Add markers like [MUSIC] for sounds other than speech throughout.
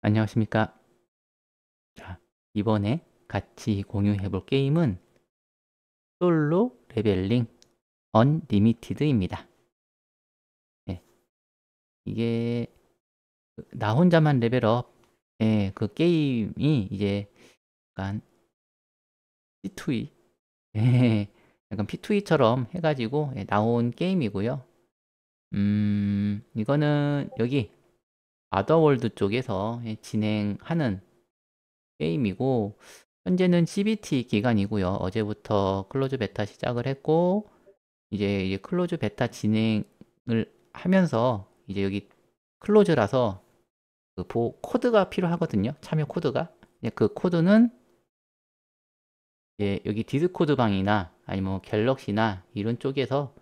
안녕하십니까. 자, 이번에 같이 공유해 볼 게임은 솔로 레벨링 언리미티드입니다. 네. 이게 그, 나 혼자만 레벨업 네, 그 게임이 이제 약간 P2E 네, 약간 P2E처럼 해가지고 나온 게임이고요. 음, 이거는 여기 아더월드 쪽에서 예, 진행하는 게임이고 현재는 CBT 기간이고요. 어제부터 클로즈 베타 시작을 했고 이제, 이제 클로즈 베타 진행을 하면서 이제 여기 클로즈라서 그 보, 코드가 필요하거든요. 참여 코드가 그 코드는 예, 여기 디스코드 방이나 아니면 갤럭시나 이런 쪽에서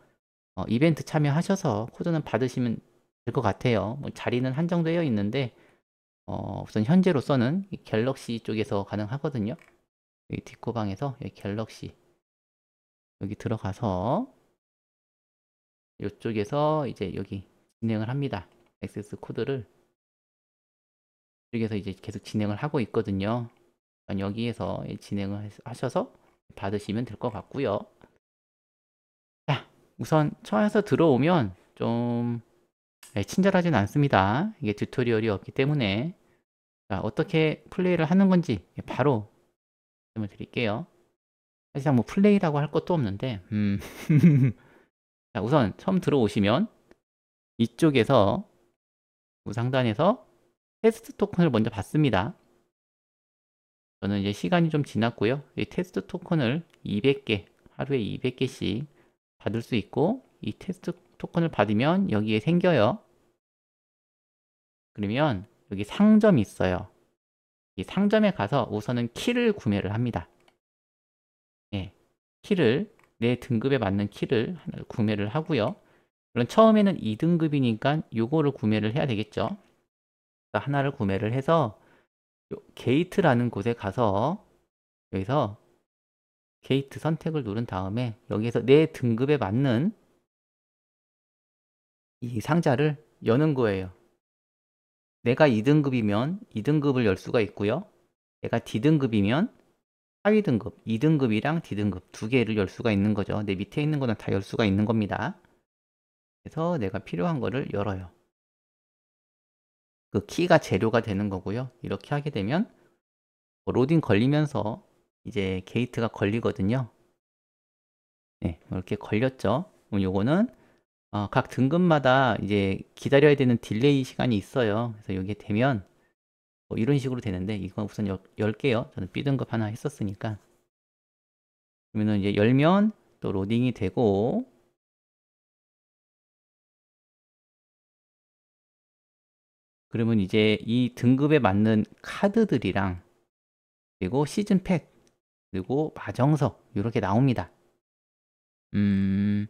어, 이벤트 참여하셔서 코드는 받으시면 될것 같아요. 뭐 자리는 한정되어 있는데 어, 우선 현재로서는 갤럭시 쪽에서 가능하거든요. 여기 뒷고방에서 여기 갤럭시 여기 들어가서 이쪽에서 이제 여기 진행을 합니다. 액세스 코드를 이쪽에서 이제 계속 진행을 하고 있거든요. 여기에서 진행을 하셔서 받으시면 될 것 같고요. 자, 우선 처에서 음 들어오면 좀 네, 친절하진 않습니다. 이게 튜토리얼이 없기 때문에 자, 어떻게 플레이를 하는 건지 바로 말씀을 드릴게요. 사실상 뭐 플레이라고 할 것도 없는데 음. [LAUGHS] 자, 우선 처음 들어오시면 이쪽에서 우상단에서 테스트 토큰을 먼저 받습니다. 저는 이제 시간이 좀 지났고요. 이 테스트 토큰을 200개, 하루에 200개씩 받을 수 있고 이 테스트 토큰을 받으면 여기에 생겨요. 그러면 여기 상점이 있어요. 이 상점에 가서 우선은 키를 구매를 합니다. 예, 키를 내 등급에 맞는 키를 구매를 하고요. 물론 처음에는 2등급이니까 요거를 구매를 해야 되겠죠. 하나를 구매를 해서 게이트라는 곳에 가서 여기서 게이트 선택을 누른 다음에 여기에서 내 등급에 맞는 이 상자를 여는 거예요. 내가 2등급이면 2등급을 열 수가 있고요. 내가 D등급이면 하위 등급, 2등급이랑 D등급 두 개를 열 수가 있는 거죠. 내 밑에 있는 거는 다 열 수가 있는 겁니다. 그래서 내가 필요한 거를 열어요. 그 키가 재료가 되는 거고요. 이렇게 하게 되면 뭐 로딩 걸리면서 이제 게이트가 걸리거든요. 네, 이렇게 걸렸죠. 그럼 요거는 어, 각 등급마다 이제 기다려야 되는 딜레이 시간이 있어요. 그래서 여기에 되면 뭐 이런 식으로 되는데 이건 우선 10개요. 저는 B등급 하나 했었으니까 그러면 이제 열면 또 로딩이 되고 그러면 이제 이 등급에 맞는 카드들이랑 그리고 시즌 팩 그리고 마정석 이렇게 나옵니다. 음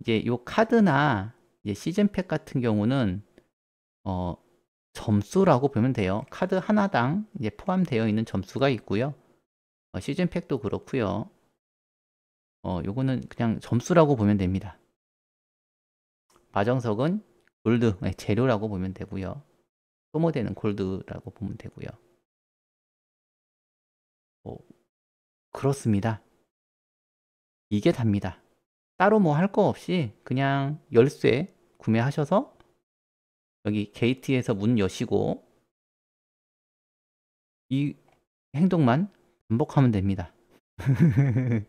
이제 요 카드나 이제 시즌팩 같은 경우는 어 점수라고 보면 돼요. 카드 하나당 이제 포함되어 있는 점수가 있고요. 어, 시즌팩도 그렇고요. 어 요거는 그냥 점수라고 보면 됩니다. 마정석은 골드 네, 재료라고 보면 되고요. 소모되는 골드라고 보면 되고요. 어, 그렇습니다. 이게 답니다. 따로 뭐 할 거 없이 그냥 열쇠 구매하셔서 여기 게이트에서 문 여시고 이 행동만 반복하면 됩니다. [LAUGHS]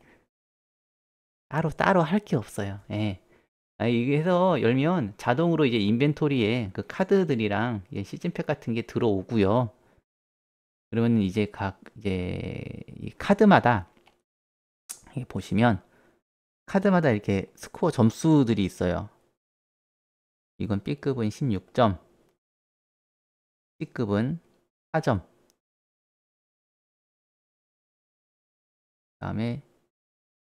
따로 따로 할 게 없어요. 예. 아, 이게 해서 열면 자동으로 이제 인벤토리에 그 카드들이랑 시즌팩 같은 게 들어오고요. 그러면 이제 각 이제 이 카드마다 보시면 카드마다 이렇게 스코어 점수들이 있어요. 이건 B급은 16점, C급은 4점, 다음에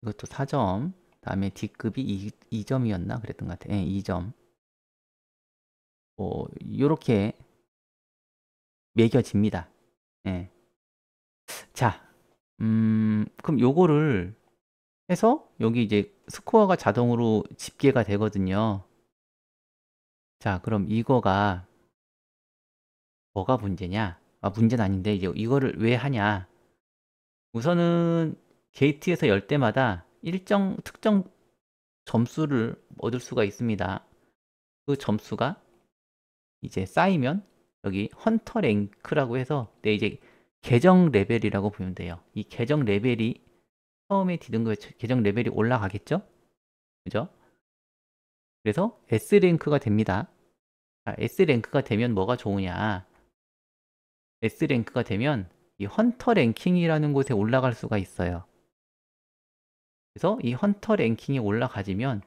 이것도 4점, 다음에 D급이 2, 2점이었나 그랬던 것 같아. 예, 2점. 뭐, 어, 요렇게 매겨집니다. 예. 자, 음, 그럼 요거를 해서 여기 이제 스코어가 자동으로 집계가 되거든요. 자, 그럼 이거가 뭐가 문제냐? 아, 문제는 아닌데 이제 이거를 왜 하냐? 우선은 게이트에서 열 때마다 일정 특정 점수를 얻을 수가 있습니다. 그 점수가 이제 쌓이면 여기 헌터 랭크라고 해서 내 네, 이제 계정 레벨이라고 보면 돼요. 이 계정 레벨이 처음에 디등급의 계정 레벨이 올라가겠죠? 그죠? 그래서 S랭크가 됩니다. 자, S랭크가 되면 뭐가 좋으냐? S랭크가 되면 이 헌터 랭킹이라는 곳에 올라갈 수가 있어요. 그래서 이 헌터 랭킹이 올라가지면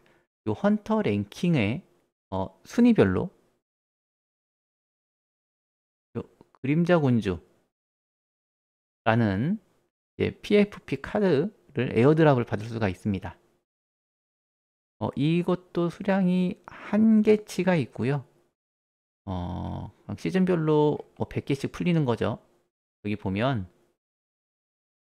이 헌터 랭킹의 어, 순위별로 그림자 군주라는 PFP 예, 카드 에어드랍을 받을 수가 있습니다. 어, 이것도 수량이 한 개치가 있고요. 어, 시즌별로 뭐 100개씩 풀리는 거죠. 여기 보면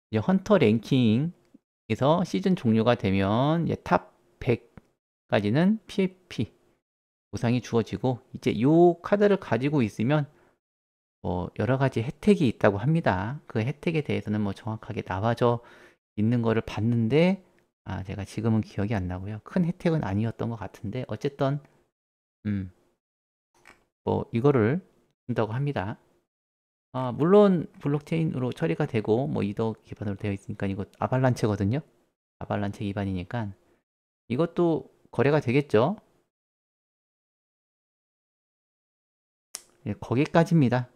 이제 헌터 랭킹에서 시즌 종료가 되면 이제 탑 100까지는 PAP 보상이 주어지고 이제 이 카드를 가지고 있으면 뭐 여러 가지 혜택이 있다고 합니다. 그 혜택에 대해서는 뭐 정확하게 나와져 있는 거를 봤는데 아 제가 지금은 기억이 안 나고요. 큰 혜택은 아니었던 것 같은데 어쨌든 음뭐 이거를 준다고 합니다. 아 물론 블록체인으로 처리가 되고 뭐 이더 기반으로 되어 있으니까 이거 아발란체거든요. 아발란체 기반이니까 이것도 거래가 되겠죠. 예, 거기까지입니다.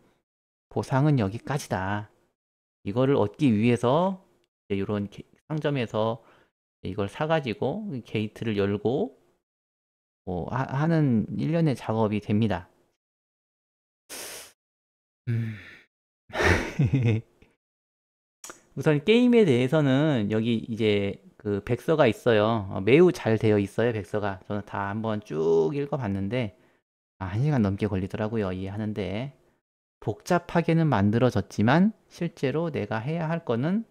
보상은 여기까지다. 이거를 얻기 위해서 이런 상점에서 이걸 사가지고 게이트를 열고 뭐 하, 는 일련의 작업이 됩니다. 음. [LAUGHS] 우선 게임에 대해서는 여기 이제 그 백서가 있어요. 어, 매우 잘 되어 있어요, 백서가. 저는 다 한번 쭉 읽어봤는데, 아, 한 시간 넘게 걸리더라고요, 이해하는데. 복잡하게는 만들어졌지만, 실제로 내가 해야 할 거는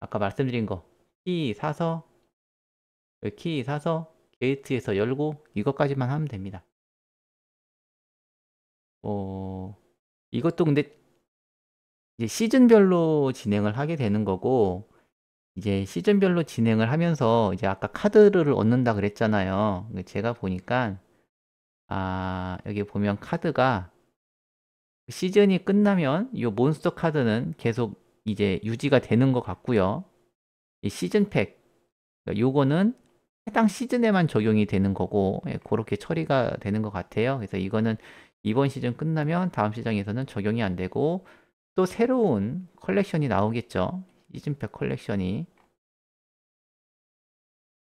아까 말씀드린 거 키 사서 키 사서 게이트에서 열고 이것까지만 하면 됩니다. 어, 이것도 근데 이제 시즌별로 진행을 하게 되는 거고 이제 시즌별로 진행을 하면서 이제 아까 카드를 얻는다 그랬잖아요. 제가 보니까 아 여기 보면 카드가 시즌이 끝나면 이 몬스터 카드는 계속 이제 유지가 되는 것 같고요. 시즌팩 그러니까 요거는 해당 시즌에만 적용이 되는 거고 예, 그렇게 처리가 되는 것 같아요. 그래서 이거는 이번 시즌 끝나면 다음 시장에서는 적용이 안 되고 또 새로운 컬렉션이 나오겠죠. 시즌팩 컬렉션이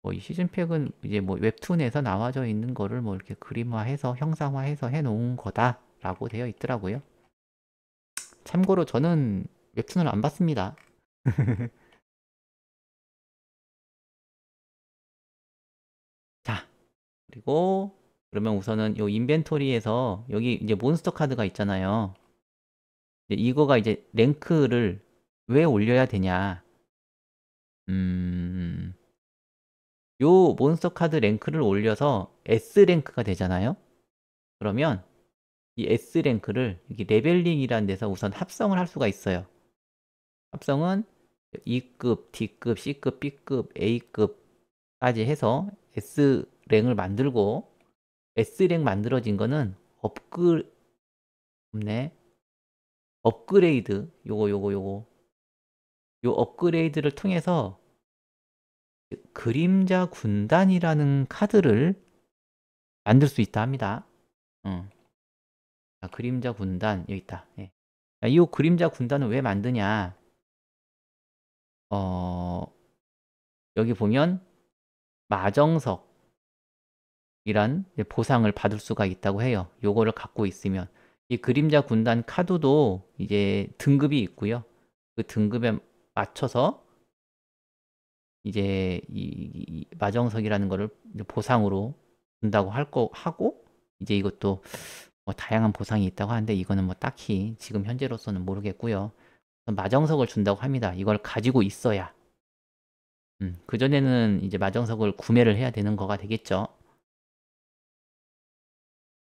뭐이 시즌팩은 이제 뭐 웹툰에서 나와져 있는 거를 뭐 이렇게 그림화해서 형상화해서 해놓은 거다라고 되어 있더라고요. 참고로 저는 웹툰을 안 봤습니다. [LAUGHS] 자, 그리고 그러면 우선은 요 인벤토리에서 여기 이제 몬스터 카드가 있잖아요. 이거가 이제 랭크를 왜 올려야 되냐. 음, 요 몬스터 카드 랭크를 올려서 S랭크가 되잖아요. 그러면 이 S랭크를 여기 레벨링이라는 데서 우선 합성을 할 수가 있어요. 합성은 E급, D급, C급, B급, A급까지 해서 S랭을 만들고 S랭 만들어진 거는 업글 없네. 업그레이드 요거 요거 요거 요 업그레이드를 통해서 그림자 군단이라는 카드를 만들 수 있다 합니다. 응. 어. 자, 그림자 군단 여기 있다. 예. 자, 이 그림자 군단을왜 만드냐? 어, 여기 보면 마정석이란 보상을 받을 수가 있다고 해요. 요거를 갖고 있으면 이 그림자 군단 카드도 이제 등급이 있고요. 그 등급에 맞춰서 이제 이, 이 마정석이라는 거를 보상으로 준다고 할 거 하고 이제 이것도 뭐 다양한 보상이 있다고 하는데 이거는 뭐 딱히 지금 현재로서는 모르겠고요. 마정석을 준다고 합니다. 이걸 가지고 있어야. 음, 그전에는 이제 마정석을 구매를 해야 되는 거가 되겠죠.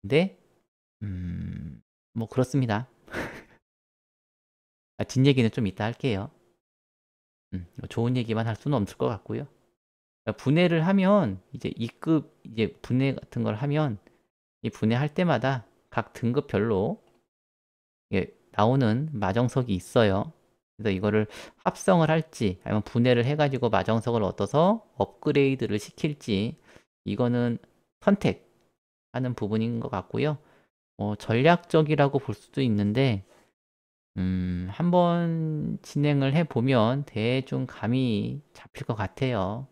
근데, 음, 뭐 그렇습니다. [LAUGHS] 아, 뒷얘기는 좀 이따 할게요. 음, 뭐 좋은 얘기만 할 수는 없을 것 같고요. 그러니까 분해를 하면, 이제 2급, 이제 분해 같은 걸 하면, 이 분해할 때마다 각 등급별로, 예, 나오는 마정석이 있어요. 그래서 이거를 합성을 할지 아니면 분해를 해가지고 마정석을 얻어서 업그레이드를 시킬지 이거는 선택하는 부분인 것 같고요. 어, 전략적이라고 볼 수도 있는데 음, 한번 진행을 해보면 대충 감이 잡힐 것 같아요.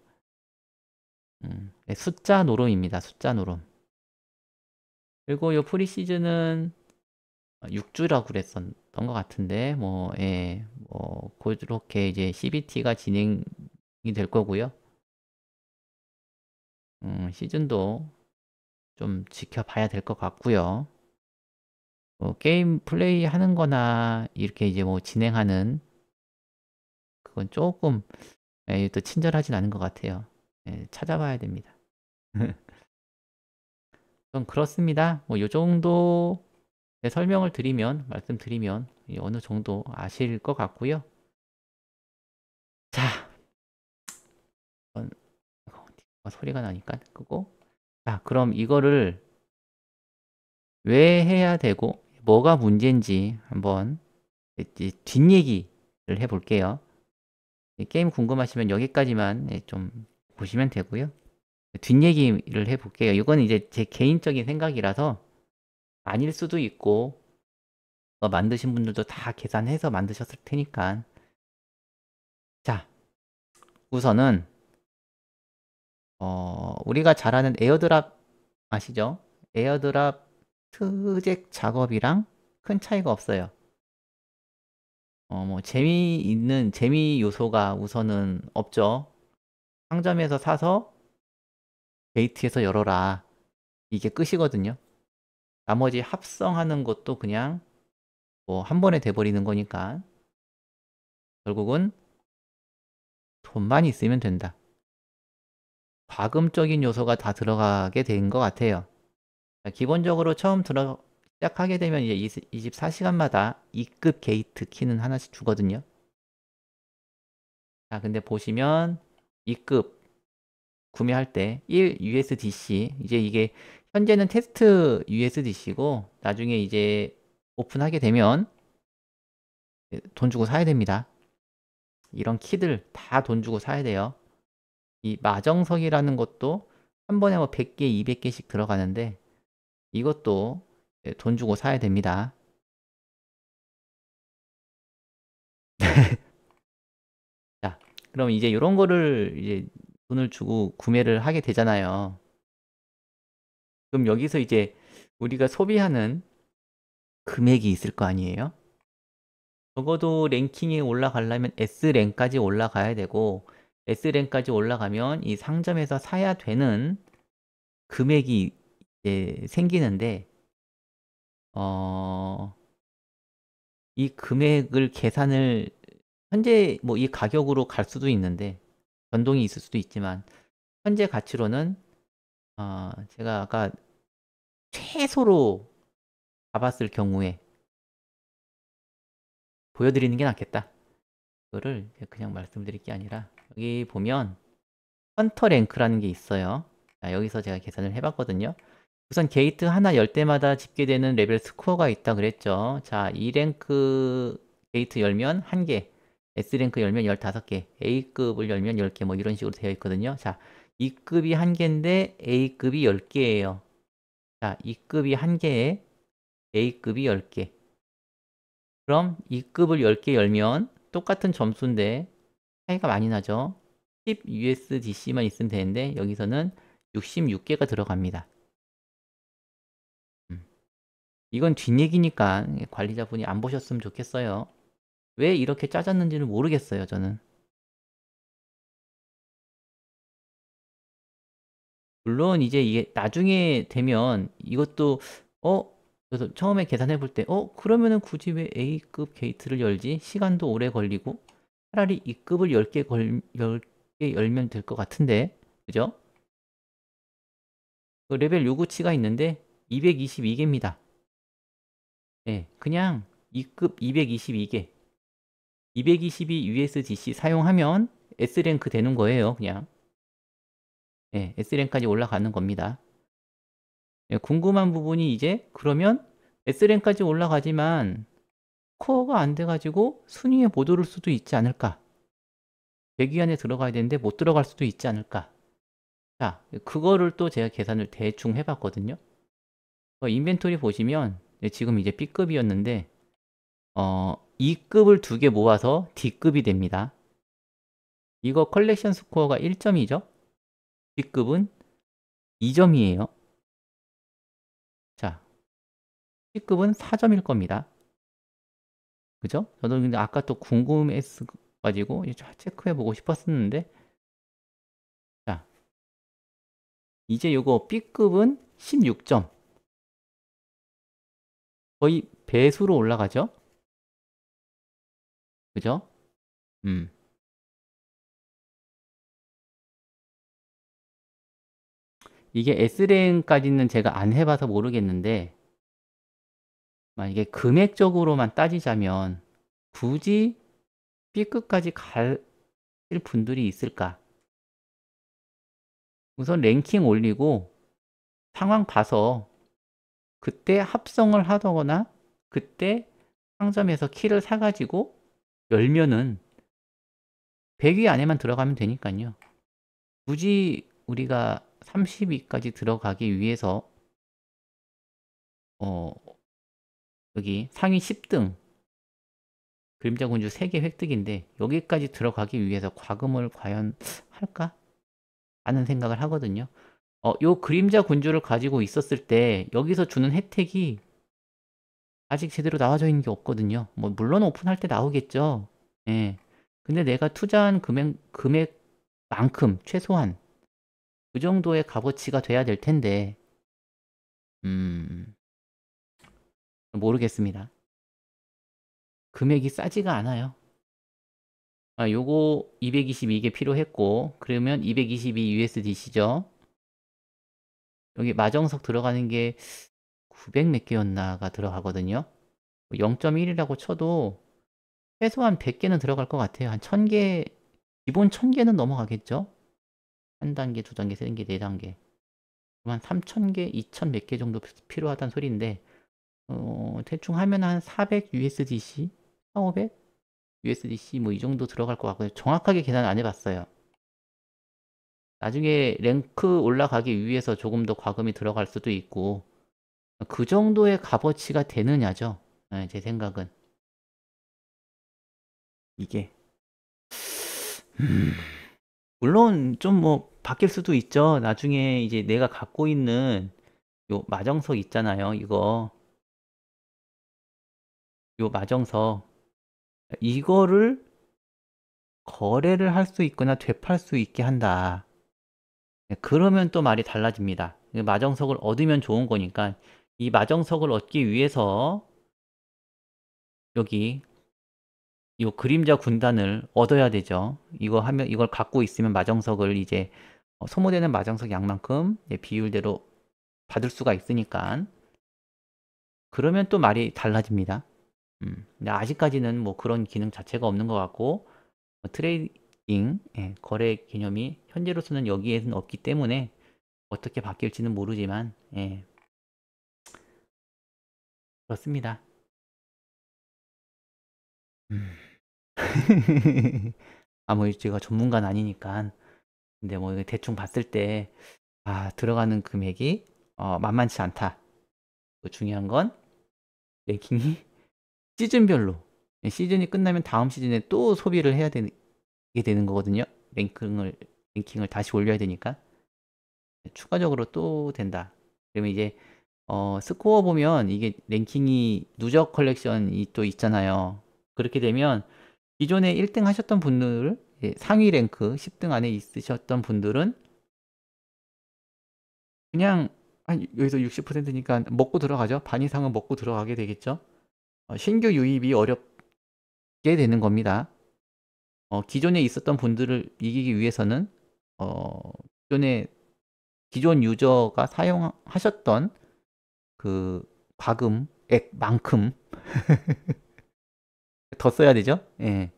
음, 네, 숫자 노름입니다. 숫자 노름. 그리고 이 프리시즌은 6주라고 그랬었던 것 같은데 뭐 예, 뭐 그렇게 이제 CBT가 진행이 될 거고요. 음, 시즌도 좀 지켜봐야 될 것 같고요. 뭐 게임 플레이 하는 거나 이렇게 이제 뭐 진행하는 그건 조금 예, 또 친절하진 않은 것 같아요. 예, 찾아봐야 됩니다. 그럼 [LAUGHS] 그렇습니다. 뭐요 정도 네, 설명을 드리면 말씀드리면 어느 정도 아실 것 같고요. 자, 어, 소리가 나니까 끄고 자 그럼 이거를 왜 해야 되고 뭐가 문제인지 한번 뒷얘기를 해볼게요. 게임 궁금하시면 여기까지만 예, 좀 보시면 되고요. 뒷얘기를 해볼게요. 이건 이제 제 개인적인 생각이라서 아닐 수도 있고 어, 만드신 분들도 다 계산해서 만드셨을 테니까 자 우선은 어, 우리가 잘 아는 에어드랍 아시죠? 에어드랍 트잭 작업이랑 큰 차이가 없어요. 어, 뭐 재미있는 재미 요소가 우선은 없죠. 상점에서 사서 게이트에서 열어라. 이게 끝이거든요. 나머지 합성하는 것도 그냥 뭐 한 번에 돼버리는 거니까 결국은 돈만 있으면 된다. 과금적인 요소가 다 들어가게 된 것 같아요. 그러니까 기본적으로 처음 들어 시작하게 되면 이제 24시간마다 2급 게이트 키는 하나씩 주거든요. 자, 근데 보시면 2급 구매할 때 1 USDC 이제 이게 현재는 테스트 USDC고 나중에 이제 오픈하게 되면 돈 주고 사야 됩니다. 이런 키들 다 돈 주고 사야 돼요. 이 마정석이라는 것도 한 번에 뭐 100개, 200개씩 들어가는데 이것도 예, 돈 주고 사야 됩니다. [LAUGHS] 자, 그럼 이제 이런 거를 이제 돈을 주고 구매를 하게 되잖아요. 그럼 여기서 이제 우리가 소비하는 금액이 있을 거 아니에요? 적어도 랭킹에 올라가려면 S랭까지 올라가야 되고 S랭까지 올라가면 이 상점에서 사야 되는 금액이 이제 생기는데 어... 이 금액을 계산을 현재 뭐 이 가격으로 갈 수도 있는데 변동이 있을 수도 있지만 현재 가치로는 어, 제가 아까 최소로 가봤을 경우에 보여드리는 게 낫겠다. 그거를 그냥 말씀드릴 게 아니라 여기 보면 헌터 랭크라는 게 있어요. 자, 여기서 제가 계산을 해봤거든요. 우선 게이트 하나 열 때마다 집계되는 레벨 스코어가 있다 그랬죠. 자, 이 랭크 게이트 열면 1 개, S랭크 열면 15개, A급을 열면 10개 뭐 이런 식으로 되어 있거든요. 자, 2급이 1개인데 A급이 10개예요. 자, 2급이 1개에 A급이 10개. 그럼 2급을 10개 열면 똑같은 점수인데 차이가 많이 나죠. 10 USDC만 있으면 되는데 여기서는 66개가 들어갑니다. 음, 이건 뒷얘기니까 관리자분이 안 보셨으면 좋겠어요. 왜 이렇게 짜졌는지는 모르겠어요, 저는. 물론 이제 이게 나중에 되면 이것도 어 그래서 처음에 계산해 볼 때 어 그러면은 굳이 왜 A급 게이트를 열지 시간도 오래 걸리고 차라리 E급을 10개 걸 10개 열면 될 것 같은데 그죠? 그 레벨 요구치가 있는데 222개입니다 네, 예, 그냥 E급 222개 222 USDC 사용하면 S랭크 되는 거예요 그냥 네, S랭크까지 올라가는 겁니다 네, 궁금한 부분이 이제 그러면 S랭크까지 올라가지만 코어가 안 돼가지고 순위에 못 오를 수도 있지 않을까 100위 안에 들어가야 되는데 못 들어갈 수도 있지 않을까 자 그거를 또 제가 계산을 대충 해봤거든요 어, 인벤토리 보시면 네, 지금 이제 B급이었는데 어 2급을두개 모아서 D급이 됩니다. 이거 컬렉션 스코어가 1점이죠? D급은 2점이에요. 자, C급은 4점일 겁니다. 그죠? 저도 근데 아까 또 궁금해가지고 체크해보고 싶었었는데 자, 이제 이거 B급은 16점 거의 배수로 올라가죠? 그죠? 음. 이게 S랭까지는 제가 안 해봐서 모르겠는데 만약에 금액적으로만 따지자면 굳이 B급까지 갈 분들이 있을까? 우선 랭킹 올리고 상황 봐서 그때 합성을 하거나 그때 상점에서 키를 사가지고 열면은 100위 안에만 들어가면 되니까요. 굳이 우리가 30위까지 들어가기 위해서 어 여기 상위 10등 그림자 군주 3개 획득인데 여기까지 들어가기 위해서 과금을 과연 할까? 하는 생각을 하거든요. 어, 요 그림자 군주를 가지고 있었을 때 여기서 주는 혜택이 아직 제대로 나와져 있는 게 없거든요. 뭐 물론 오픈할 때 나오겠죠. 예. 근데 내가 투자한 금액 금액만큼 최소한 그 정도의 값어치가 돼야 될 텐데 음 모르겠습니다. 금액이 싸지가 않아요. 아, 요거 222개 필요했고 그러면 222 USDC죠. 여기 마정석 들어가는 게 900몇 개였나가 들어가거든요. 0.1이라고 뭐 쳐도 최소한 100개는 들어갈 것 같아요. 한 1000개, 기본 1000개는 넘어가겠죠? 한 단계, 두 단계, 세 단계, 네 단계. 한 3000개, 2000 몇 개 정도 필요하단 소리인데, 어, 대충 하면 한 400 USDC, 4,500 USDC 뭐 이 정도 들어갈 것 같고요. 정확하게 계산 안 해봤어요. 나중에 랭크 올라가기 위해서 조금 더 과금이 들어갈 수도 있고, 그 정도의 값어치가 되느냐죠. 네, 제 생각은. 이게. 음. 물론 좀 뭐 바뀔 수도 있죠. 나중에 이제 내가 갖고 있는 요 마정석 있잖아요. 이거. 요 마정석. 이거를 거래를 할 수 있거나 되팔 수 있게 한다. 네, 그러면 또 말이 달라집니다. 마정석을 얻으면 좋은 거니까 이 마정석을 얻기 위해서 여기 이 그림자 군단을 얻어야 되죠. 이거 하면 이걸 갖고 있으면 마정석을 이제 어, 소모되는 마정석 양만큼 비율대로 받을 수가 있으니까 그러면 또 말이 달라집니다. 음, 아직까지는 뭐 그런 기능 자체가 없는 것 같고 뭐 트레이딩 예, 거래 개념이 현재로서는 여기에는 없기 때문에 어떻게 바뀔지는 모르지만 예, 그렇습니다. 음. [LAUGHS] 아무 일제가 전문가는 아니니까 근데 뭐 대충 봤을 때 아, 들어가는 금액이 어, 만만치 않다. 중요한 건 랭킹이 [LAUGHS] 시즌별로 예, 시즌이 끝나면 다음 시즌에 또 소비를 해야 되게 되는 거거든요. 랭킹을 랭킹을 다시 올려야 되니까 추가적으로 또 된다. 그러면 이제 어, 스코어 보면 이게 랭킹이 누적 컬렉션이 또 있잖아요. 그렇게 되면 기존에 1등 하셨던 분들, 예, 상위 랭크 10등 안에 있으셨던 분들은 그냥 한 여기서 60%니까 먹고 들어가죠. 반 이상은 먹고 들어가게 되겠죠. 어, 신규 유입이 어렵게 되는 겁니다. 어, 기존에 있었던 분들을 이기기 위해서는 어, 기존에 기존 유저가 사용하셨던 그 과금액만큼 [LAUGHS] 더 써야 되죠. 예.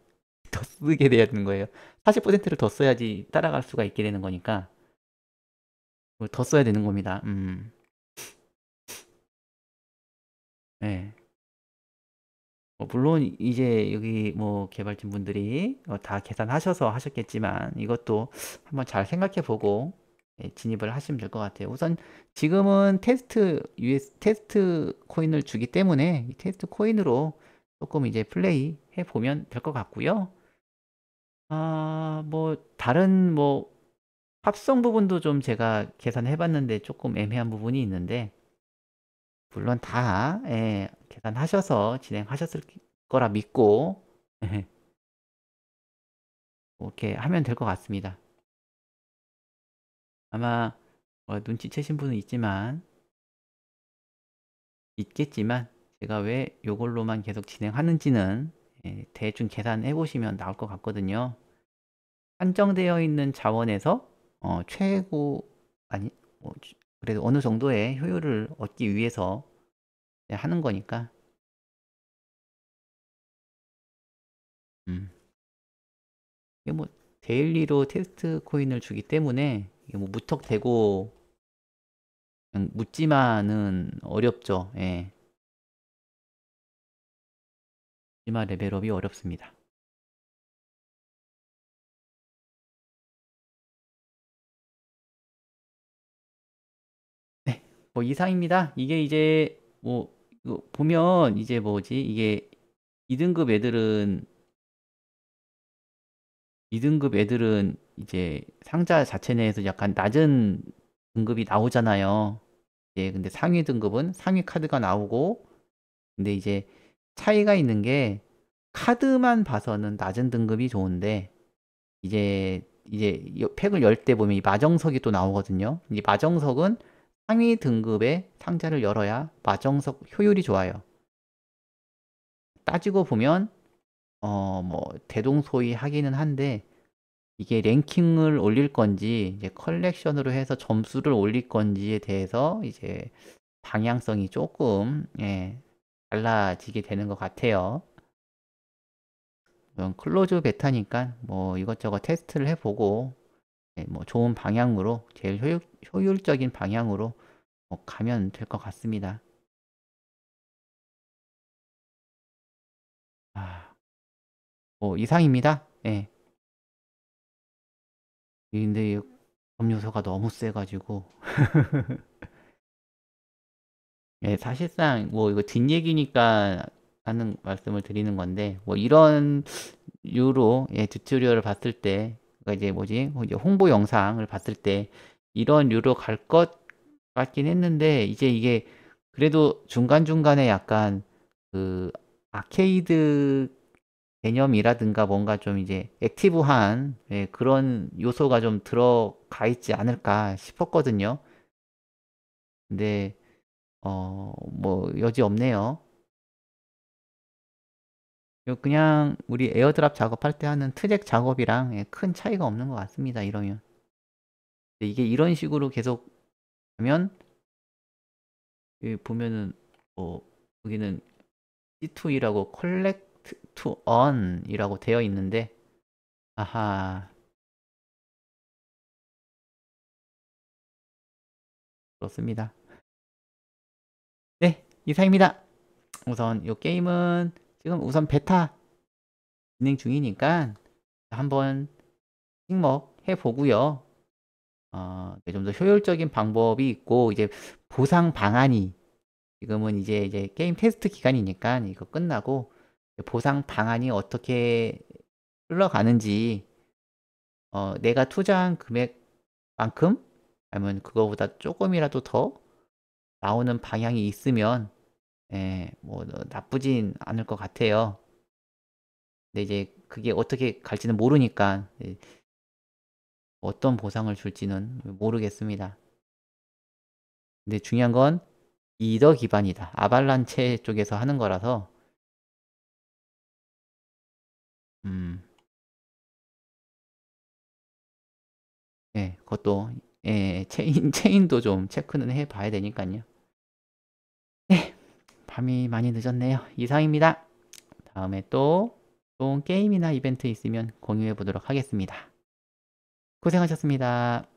더 쓰게 돼야 되는 거예요. 40%를 더 써야지 따라갈 수가 있게 되는 거니까 더 써야 되는 겁니다. 음. 예. 어, 물론 이제 여기 뭐 개발진 분들이 어, 다 계산하셔서 하셨겠지만 이것도 한번 잘 생각해 보고 예, 진입을 하시면 될 것 같아요. 우선 지금은 테스트 US 테스트 코인을 주기 때문에 테스트 코인으로 조금 이제 플레이 해 보면 될 것 같고요. 아, 뭐 다른 뭐 합성 부분도 좀 제가 계산해 봤는데 조금 애매한 부분이 있는데 물론 다 예, 계산하셔서 진행하셨을 거라 믿고 [LAUGHS] 이렇게 하면 될 것 같습니다. 아마 뭐 눈치채신 분은 있지만 있겠지만 제가 왜 이걸로만 계속 진행하는지는 예, 대충 계산해 보시면 나올 것 같거든요. 한정되어 있는 자원에서 어, 최고 아니 뭐, 그래도 어느 정도의 효율을 얻기 위해서 하는 거니까. 음. 이게 뭐 데일리로 테스트 코인을 주기 때문에 이게 뭐 무턱대고 묻지만은 어렵죠. 예. 묻지마 레벨업이 어렵습니다. 네, 뭐 이상입니다. 이게 이제 뭐 보면 이제 뭐지 이게 2등급 애들은 2등급 애들은 이제 상자 자체 내에서 약간 낮은 등급이 나오잖아요. 예, 근데 상위 등급은 상위 카드가 나오고, 근데 이제 차이가 있는 게 카드만 봐서는 낮은 등급이 좋은데, 이제, 이제 팩을 열 때 보면 이 마정석이 또 나오거든요. 이 마정석은 상위 등급의 상자를 열어야 마정석 효율이 좋아요. 따지고 보면, 어, 뭐, 대동소이 하기는 한데, 이게 랭킹을 올릴 건지 이제 컬렉션으로 해서 점수를 올릴 건지에 대해서 이제 방향성이 조금 예, 달라지게 되는 것 같아요. 이건 클로즈 베타니까 뭐 이것저것 테스트를 해보고 예, 뭐 좋은 방향으로 제일 효율, 효율적인 방향으로 뭐 가면 될 것 같습니다. 아, 뭐 이상입니다. 예. 근데 이검료소가 너무 세가지고 [LAUGHS] 예, 사실상 뭐 이거 뒷얘기니까 하는 말씀을 드리는 건데 뭐 이런 유로 예, 튜토리얼을 봤을 때 그러니까 이제 뭐지 뭐 홍보 영상을 봤을 때 이런 유로 갈 것 같긴 했는데 이제 이게 그래도 중간중간에 약간 그 아케이드 개념이라든가 뭔가 좀 이제 액티브한 예, 그런 요소가 좀 들어가 있지 않을까 싶었거든요. 근데 어 뭐 여지 없네요. 그냥 우리 에어드랍 작업할 때 하는 트랙 작업이랑 예, 큰 차이가 없는 것 같습니다. 이러면 이게 이런 식으로 계속 하면 예, 보면은 어 여기는 C2이라고 컬렉 그, to on 이라고 되어 있는데 아하 그렇습니다 네 이상입니다 우선 이 게임은 지금 우선 베타 진행 중이니까 한번 찍먹 해보고요 어, 네, 좀더 효율적인 방법이 있고 이제 보상 방안이 지금은 이제 이제 게임 테스트 기간이니까 이거 끝나고 보상 방안이 어떻게 흘러가는지 어, 내가 투자한 금액만큼 아니면 그거보다 조금이라도 더 나오는 방향이 있으면 예, 뭐 나쁘진 않을 것 같아요. 근데 이제 그게 어떻게 갈지는 모르니까 예, 어떤 보상을 줄지는 모르겠습니다. 근데 중요한 건 이더 기반이다. 아발란체 쪽에서 하는 거라서 음. 예, 그것도 예, 체인 [LAUGHS] 체인도 좀 체크는 해 봐야 되니까요. 예. 밤이 많이 늦었네요. 이상입니다. 다음에 또 좋은 게임이나 이벤트 있으면 공유해 보도록 하겠습니다. 고생하셨습니다.